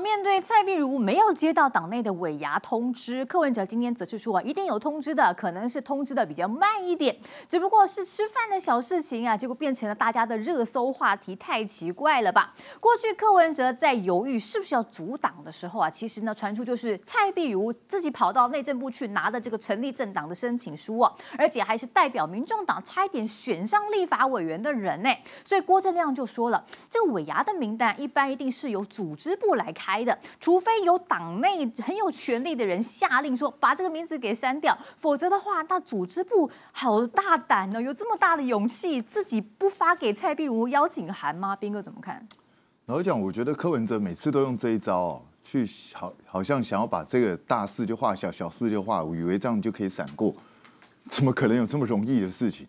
面对蔡碧如没有接到党内的尾牙通知，柯文哲今天则是说啊，一定有通知的，可能是通知的比较慢一点，只不过是吃饭的小事情啊，结果变成了大家的热搜话题，太奇怪了吧？过去柯文哲在犹豫是不是要阻挡的时候啊，其实呢传出就是蔡碧如自己跑到内政部去拿的这个成立政党的申请书啊，而且还是代表民众党差一点选上立法委员的人呢，所以郭正亮就说了，这个尾牙的名单一般一定是由组织部来看。开的，除非有党内很有权力的人下令说把这个名字给删掉，否则的话，那组织部好大胆哦，有这么大的勇气，自己不发给蔡碧如邀请函吗？斌哥怎么看？老后讲，我觉得柯文哲每次都用这一招哦，去好好像想要把这个大事就化小小事就化，以为这样就可以闪过，怎么可能有这么容易的事情？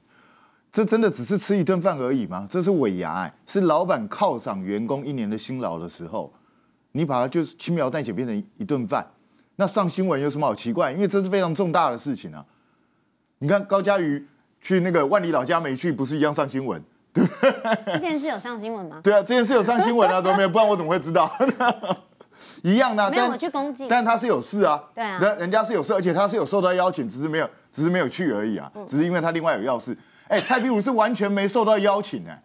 这真的只是吃一顿饭而已吗？这是尾牙，是老板犒赏员工一年的辛劳的时候。你把它就轻描淡写变成一顿饭，那上新闻有什么好奇怪？因为这是非常重大的事情啊！你看高嘉瑜去那个万里老家没去，不是一样上新闻？对不对？这件事有上新闻吗？对啊，这件事有上新闻啊，怎么没有？不然我怎么会知道？一样的，没有去攻击，但他是有事啊，对啊，那人家是有事，而且他是有受到邀请，只是没有，只是没有去而已啊，只是因为他另外有要事。哎，蔡壁如是完全没受到邀请哎，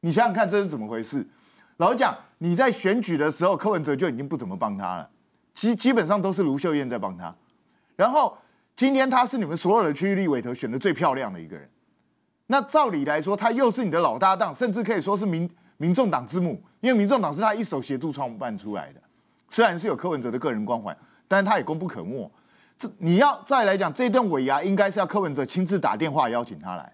你想想看这是怎么回事？老实讲，你在选举的时候，柯文哲就已经不怎么帮他了，基基本上都是卢秀燕在帮他。然后今天他是你们所有的区域立委头选的最漂亮的一个人，那照理来说，他又是你的老搭档，甚至可以说是民民众党之母，因为民众党是他一手协助创办出来的。虽然是有柯文哲的个人光环，但是他也功不可没。这你要再来讲这段尾牙，应该是要柯文哲亲自打电话邀请他来，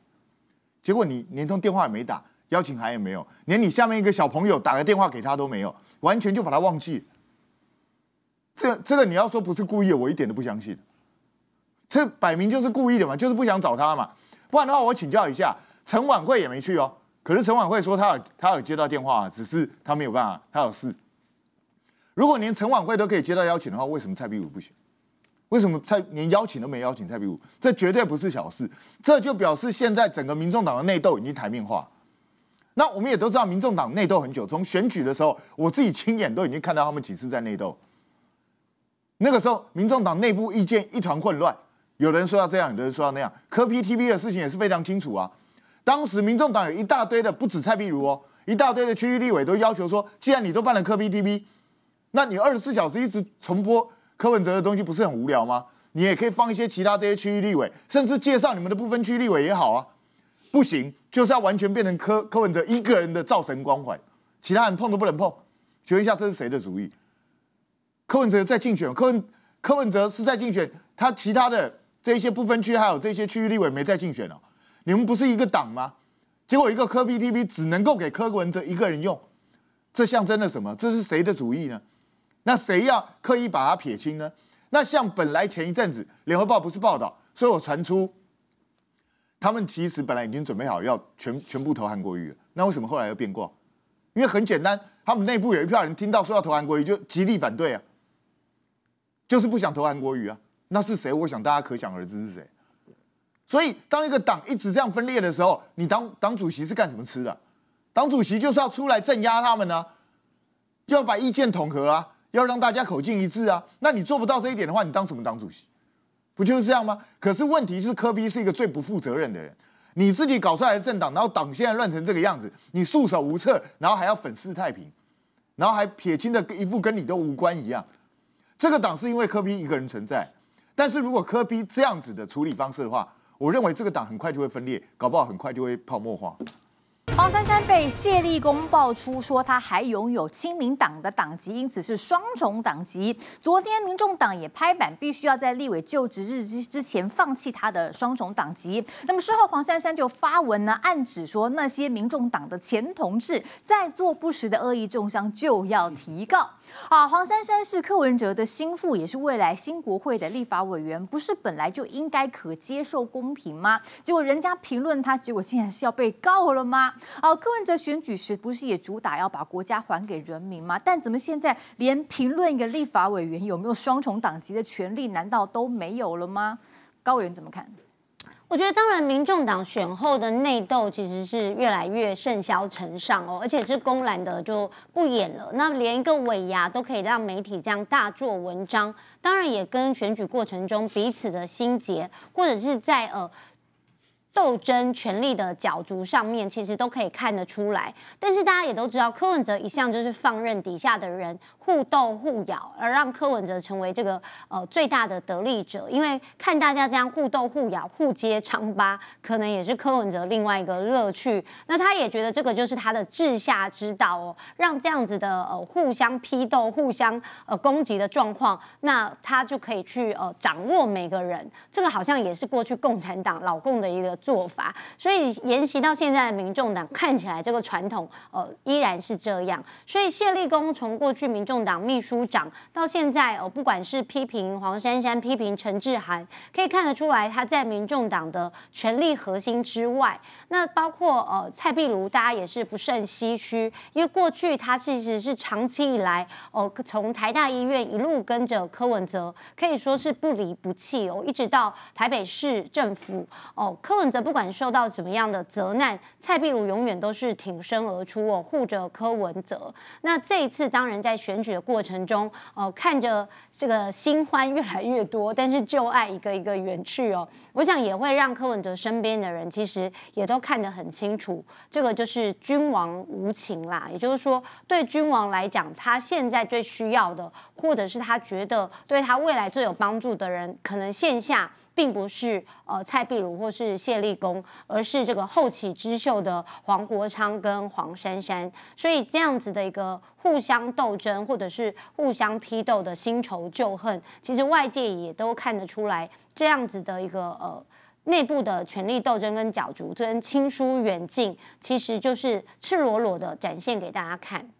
结果你连通电话也没打。邀请函也没有，连你下面一个小朋友打个电话给他都没有，完全就把他忘记。这这个你要说不是故意的，我一点都不相信。这摆明就是故意的嘛，就是不想找他嘛。不然的话，我请教一下，陈婉慧也没去哦。可是陈婉慧说他他有接到电话，只是他没有办法，他有事。如果连陈婉慧都可以接到邀请的话，为什么蔡壁如不行？为什么蔡连邀请都没邀请蔡壁如？这绝对不是小事，这就表示现在整个民众党的内斗已经台面化。那我们也都知道，民众党内斗很久，从选举的时候，我自己亲眼都已经看到他们几次在内斗。那个时候，民众党内部意见一团混乱，有人说要这样，有人说要那样。科 P T V 的事情也是非常清楚啊。当时民众党有一大堆的，不止蔡壁如哦，一大堆的区域立委都要求说，既然你都办了科 P T V，那你二十四小时一直重播柯文哲的东西不是很无聊吗？你也可以放一些其他这些区域立委，甚至介绍你们的部分区立委也好啊。不行，就是要完全变成柯柯文哲一个人的造神光环，其他人碰都不能碰。请问一下，这是谁的主意？柯文哲在竞选，柯柯文哲是在竞选，他其他的这一些不分区还有这些区域立委没在竞选呢。你们不是一个党吗？结果一个科 PTP 只能够给柯文哲一个人用，这象征了什么？这是谁的主意呢？那谁要刻意把它撇清呢？那像本来前一阵子联合报不是报道，所以我传出。他们其实本来已经准备好要全全部投韩国瑜了，那为什么后来又变卦？因为很简单，他们内部有一票人听到说要投韩国瑜，就极力反对啊，就是不想投韩国瑜啊。那是谁？我想大家可想而知是谁。所以当一个党一直这样分裂的时候，你当党主席是干什么吃的？党主席就是要出来镇压他们呢，要把意见统合啊，要让大家口径一致啊。那你做不到这一点的话，你当什么党主席？不就是这样吗？可是问题是科比是一个最不负责任的人，你自己搞出来的政党，然后党现在乱成这个样子，你束手无策，然后还要粉饰太平，然后还撇清的，一副跟你都无关一样。这个党是因为科比一个人存在，但是如果科比这样子的处理方式的话，我认为这个党很快就会分裂，搞不好很快就会泡沫化。黄珊珊被谢立功爆出说，她还拥有亲民党的党籍，因此是双重党籍。昨天，民众党也拍板，必须要在立委就职日之之前放弃他的双重党籍。那么，事后黄珊珊就发文呢，暗指说那些民众党的前同志在做不实的恶意重伤就要提告。啊，黄珊珊是柯文哲的心腹，也是未来新国会的立法委员，不是本来就应该可接受公平吗？结果人家评论他，结果竟然是要被告了吗？啊，柯文哲选举时不是也主打要把国家还给人民吗？但怎么现在连评论一个立法委员有没有双重党籍的权利，难道都没有了吗？高原怎么看？我觉得，当然，民众党选后的内斗其实是越来越甚嚣尘上哦，而且是公然的就不演了。那连一个尾牙都可以让媒体这样大做文章，当然也跟选举过程中彼此的心结，或者是在呃。斗争权力的角逐上面，其实都可以看得出来。但是大家也都知道，柯文哲一向就是放任底下的人互斗互咬，而让柯文哲成为这个呃最大的得利者。因为看大家这样互斗互咬、互揭疮疤，可能也是柯文哲另外一个乐趣。那他也觉得这个就是他的治下之道哦，让这样子的呃互相批斗、互相呃攻击的状况，那他就可以去呃掌握每个人。这个好像也是过去共产党老共的一个。做法，所以沿袭到现在的民众党，看起来这个传统呃依然是这样。所以谢立功从过去民众党秘书长到现在哦，不管是批评黄珊珊、批评陈志涵，可以看得出来他在民众党的权力核心之外。那包括呃蔡壁如，大家也是不甚唏嘘，因为过去他其实是长期以来哦，从台大医院一路跟着柯文哲，可以说是不离不弃哦，一直到台北市政府哦柯文。则不管受到怎么样的责难，蔡壁如永远都是挺身而出哦，护着柯文哲。那这一次，当然在选举的过程中，哦，看着这个新欢越来越多，但是旧爱一个一个远去哦，我想也会让柯文哲身边的人其实也都看得很清楚，这个就是君王无情啦。也就是说，对君王来讲，他现在最需要的，或者是他觉得对他未来最有帮助的人，可能线下并不是呃蔡壁如或是谢。立功，而是这个后起之秀的黄国昌跟黄珊珊，所以这样子的一个互相斗争或者是互相批斗的新仇旧恨，其实外界也都看得出来，这样子的一个呃内部的权力斗争跟角逐，跟亲疏远近，其实就是赤裸裸的展现给大家看。